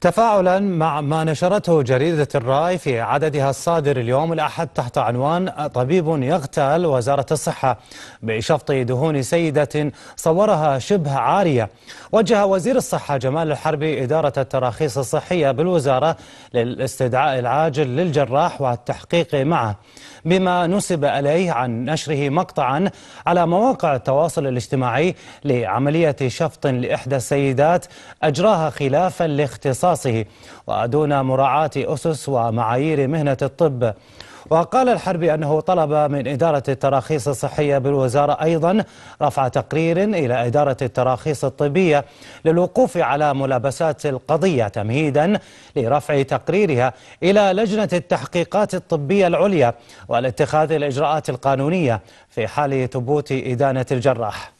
تفاعلا مع ما نشرته جريدة الرأي في عددها الصادر اليوم الأحد تحت عنوان طبيب يغتال وزارة الصحة بشفط دهون سيدة صورها شبه عارية وجه وزير الصحة جمال الحربي إدارة التراخيص الصحية بالوزارة للاستدعاء العاجل للجراح والتحقيق معه بما نسب إليه عن نشره مقطعا على مواقع التواصل الاجتماعي لعملية شفط لإحدى السيدات أجراها خلافا لاختصاصه ودون مراعاة أسس ومعايير مهنة الطب وقال الحربي أنه طلب من إدارة التراخيص الصحية بالوزارة أيضا رفع تقرير إلى إدارة التراخيص الطبية للوقوف على ملابسات القضية تمهيدا لرفع تقريرها إلى لجنة التحقيقات الطبية العليا والاتخاذ الإجراءات القانونية في حال ثبوت إدانة الجراح